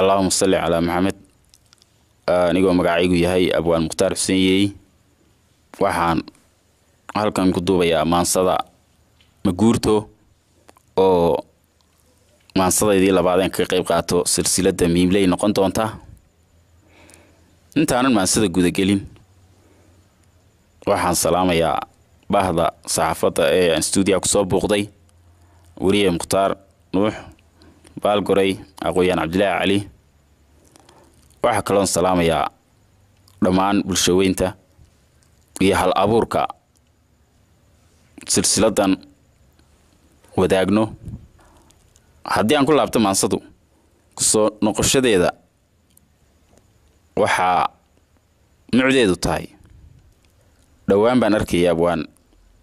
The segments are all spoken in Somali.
allahuma salli calaa maxamed ah, anigoo magacaygu yahay abwaan mukhtaar xuseen yeey waxaan halkan ku duubayaa maansada maguurto oo maansadadii labaadeen kaga qayb qaato silsiladda miimley noqon doonta intaanan maansada gudagelin waxaan salaamayaa bahda saxaafadda ee aan stuudiyaha kusoo buuqday weriye mukhtaar nuux baal goray aqooyaan ah, cabdilaahi cali waxaa kaloon salaamayaa dhammaan bulshaweynta iyo hal abuurka silsiladan wadaagno haddii aan ku laabto maansadu kusoo noqoshadeeda waxaa nuucdeedu tahay dhowaan baan arkayaa waan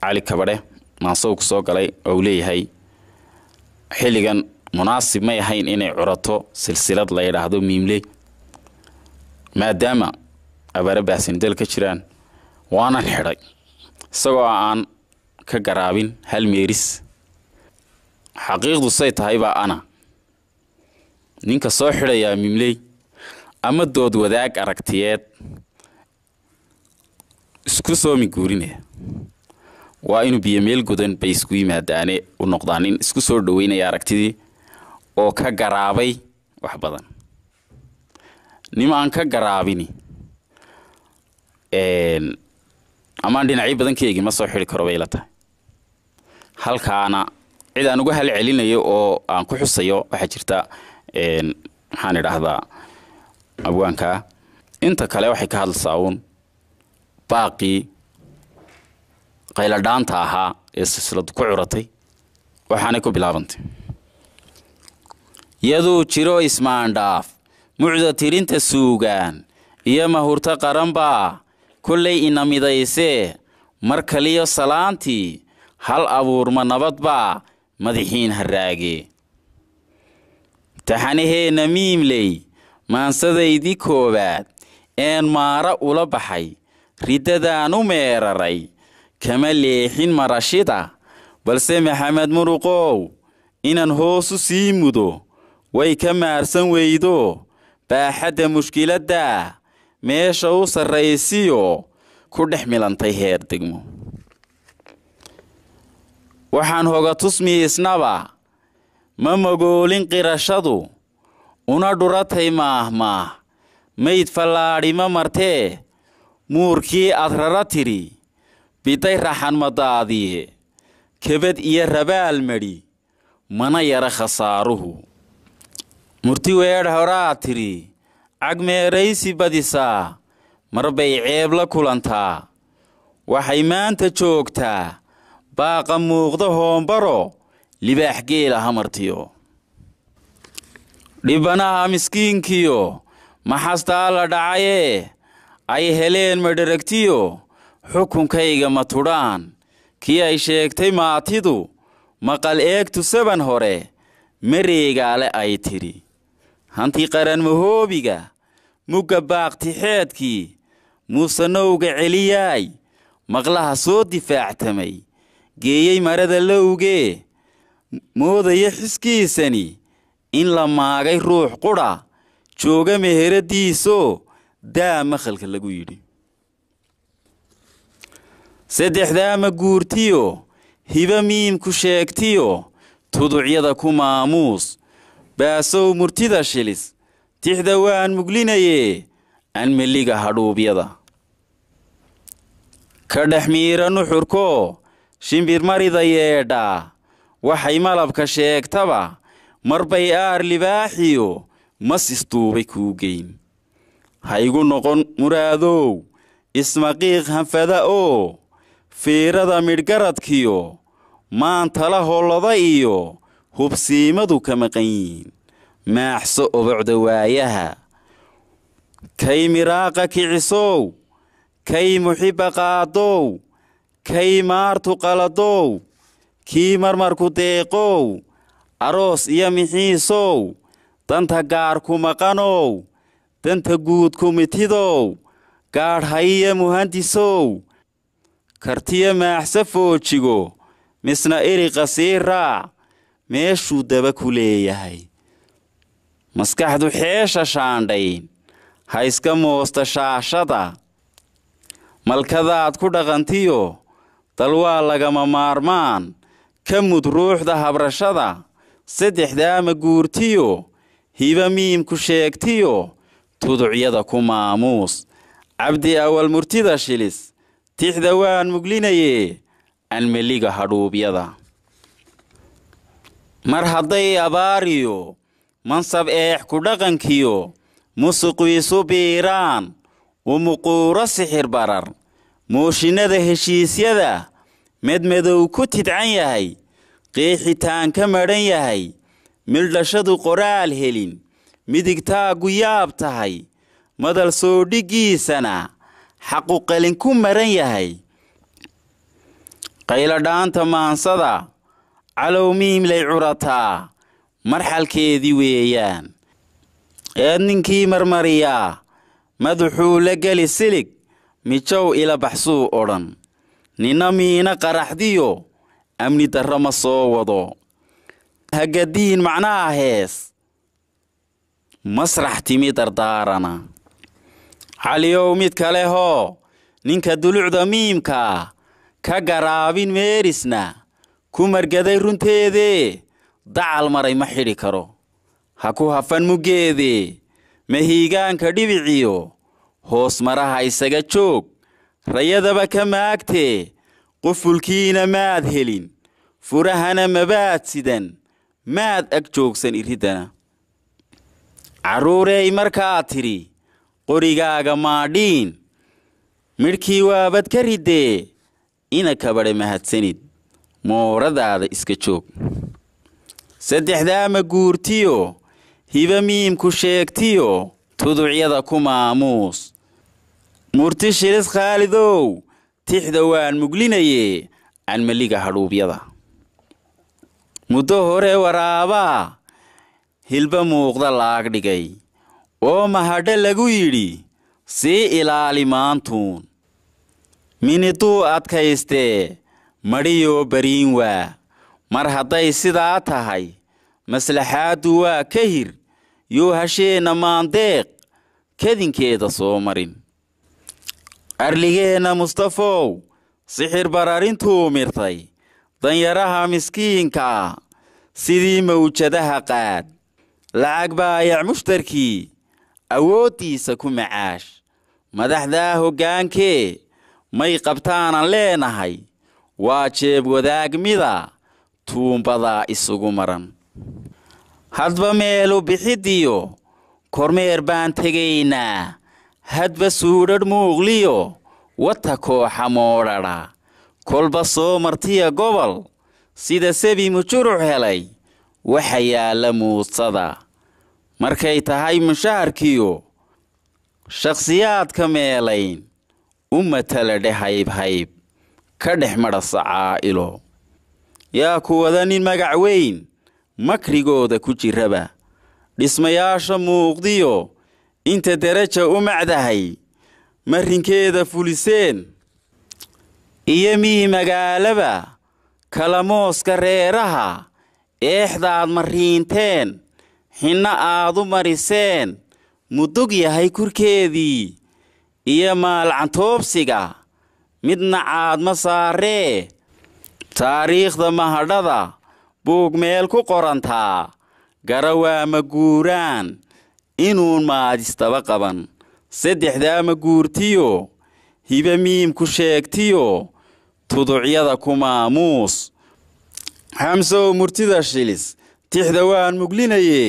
cali kabadhe maansaw ku soo galay oo uu leeyahay xilligan munaasib may ahayn inay curato silsilad la yidhaahdo miimley maadaama abaare baasinidal ka jiraan waanan xidhay isagoo aan ka garaabin hal meeris xaqiiqdu say tahay baa ana ninka soo xidhayaa mimley ama dood wadaag aragtiyeed isku soomi guurinaya waa inuu biyo meel godan bay isku yimaadaane u noqdaan nin isku soo dhoweynaya aragtidii oo ka garaabay wax badan nim aan ka garaabini amaan dhinacyo badan ma soo xidi karo bay la tahay halkaana cid aan uga halcelinayo oo aan ku xusayo waxaa jirta maxaan idhaahdaa abwaanka inta kale waxay ka hadlaysaa uun baaqii qayladhaanta ahaa ee silsiladu ku curatay waxaanay ku bilaabantay yaduu jiro ismaandhaaf mucda tirinta suugaan iyo mahurto qaranbaa kollay ina midaysee mar kaliyo salaantii hal abuurma nabadbaa madixiin haraage taxanaheenna miimley maansadaydii koowaad een maara ula baxay riddadaan u meeraray kama leexin marashida balse maxamed muruqow inaan hoosu sii mudo way ka maarsan weydo baaxadda mushkiladda meesha u sarraysiyo ku dhex milantay heer degmo waxaan hoga tusmi isnaba ma magoolin qirashadu una dhuratay maahmaah mayd fallaadhi ma martee muurkii ad rara tidhi biday raxan madaadiye kebad iyo rabaal medhi mana yara khasaaruhu murti weedh horaa tidhi cagmeeraysi badisaa mar bay ceeb la kulantaa waxay maanta joogtaa baaqa muuqda hoombaro libaax geela hamartiyo dhibbanaha miskiinkiyo maxastaa la dhacayee ay heleen madharagtiyo xukunkayga ma tudhaan kii ay sheegtay maatidu maqal eegtu saban hore mareegaale ay tidhi hantii qaranmahoobiga mugga baaqtixeedkii muusanowga celiyaay maqlaha soo difaactamay geeyey marada lowgee moodaya xiskiisani in la maagay ruux qudha jooga meheradiisoo daa makhalka lagu yidhi saddexdaama guurtiyo hiba miimku sheegtiyo tuducyada ku maamuus baasow murtida shilis tixda waan muglinaye anmeliga hadhuubyada ka dhex miira nuxurko shimbir marida yeedhaa waxay malabka sheegtaba mar bay aar libaaxiyo mas istuubay kuu geyn haygu noqon muraadow ismaqiiq hanfada oo fiirada midhgaradkiyo maantala hollada iyo hubsiimadu ka maqan yihiin maaxso obocda waayaha kay miraaqa kicisow kay muxiba qaadow kay maartu qaladow kii marmarku deeqow aroos iyo mixiisow danta gaarku maqanow danta guudku mitidow gaadh gaadhhayiyo muhandisow kartiyo maaxso foojigo misna iriqa sii raac meeshuu daba ku leeyahay maskaxdu xeesha shaandhayn ha iska moosta shaashada malkadaad ku dhaqantiyo dal waa lagama maarmaan ka mud ruuxda habrashada saddexdaama guurtiyo hiba miimku sheegtiyo tuducyada ku maamuus cabdi awal murtida shilis tixda waan muglinaye anmeliga hadhuubyada mar hadday abaariyo mansab eex ku dhaqankiyo musuqwiisu biiraan umuquuro sixir barar mooshinnada heshiisyada medmadow ku tidcan yahay qiixitaan ka madhan yahay mildhashadu qoraal helin midigtaagu yaab tahay madal soo dhiggiisana xaquqalin ku maran yahay qayladhaanta maansada calowmiimlay curataa marxalkeedii weeyaan eed ninkii marmariyaa madaxuu la geli silig mijow ila baxsuu odhan nina miina qaraxdiyo amni darro ma soo wado hagadiin macnaha hees masrax timi dardaarana caliyow mid kale hoo ninka dulucda miimkaa ka garaabin meerisna ku margaday runteedee dacal maray ma xidhi karo ha ku hafan muggeede mahiigaanka dhibiciyo hoos maraha isaga joog rayadaba ka maagtee qufulkiina maad helin furahana mabaad sidan maad ag joogsan iriddana carruurey markaad tidhi qorigaaga maadhiin midhkii waabad ka riddee ina kabadhe mahadsanid mooradaada iska joog saddexdaa ma guurtiyo hiba miimku sheegtiyo tuducyada ku maamuus murti shilis khaalidow tixda waan muglinaye canmaliga hadhuubyada muddo hore waraabaa hilba muuqda laag dhigay oo mahadhe lagu yidhi sii ilaali maantuun miniduu adkaystee madhiyoo bariin waa mar hadday sidaa tahay maslaxaaddu waa ka hir yoo hasheenna maandeeq kadinkeeda soo marin arligeenna mustafow sixir bararintuu mirtay danyaraha miskiinka ah sidii mawjadaha qaad lacag baa ayac mushtarkii awooddiisa ku macaash madaxdaa hoggaankee may qabtaanan leenahay waa jeeb wadaag mida tuumbadaa isugu maran hadba meelu bixidiyo kormeer baan tegaynaa hadba suudhadh muuqliyo wata kooxa moodhadha kolba soo martiya gobol sida sebi mujuruc helay waxa yaalla muudsada markay tahay mushaharkiyo shakhsiyaadka meelayn u matala dhehaybhayb ka dhex madha sacaa'ilo yaa kuwada nin magac weyn makrigooda ku jiraba dhismayaasha muuqdiyo inta deraja u macdahay marinkeeda fuliseen iyo miyi magaalaba kalamooska reeraha eexdaad mariinteen xinna aad u mariseen mudug yahay kurkeedii iyo maalcantoobsiga midna caad ma saaree taariikhda mahadhada buug meel ku qorantaa gara waa ma guuraan inuun maajistaba qaban saddexdaa ma guurtiyo hiba miim ku sheegtiyo tuducyada ku maamuus xamsow murtida shilis tixda waan muglinaye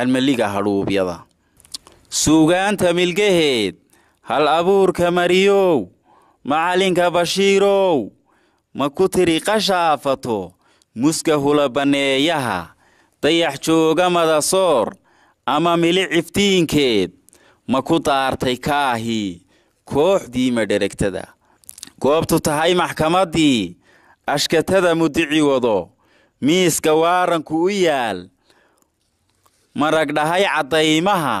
almaliga hadhuubyada suugaanta milgaheed hal abuurka mariyow macalinka bashiirow ma ku tiri qashaafato muska hula banneeyaha dayax joogamada soor ama mili ciftiinkeed ma ku daartay kaahi kooxdii madheragtada goobtu tahay maxkamaddii ashkatada mudici wado miiska waaranku u yaal maragdhahay caddaymaha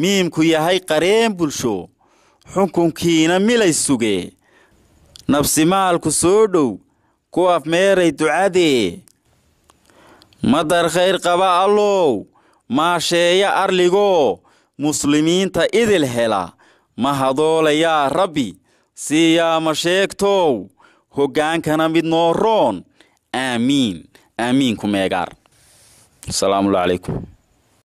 miimku yahay qareen bulsho xukunkiina milay suge nabsimaalku soo dhow ku afmeeray ducadee madar khayr qaba allow maasheeya arligoo muslimiinta idil hela mahadoole yaa rabbi siiyaa ma sheegtow hoggaankana mid noo roon aamiin aamiin ku meegaar asalaamu calaykum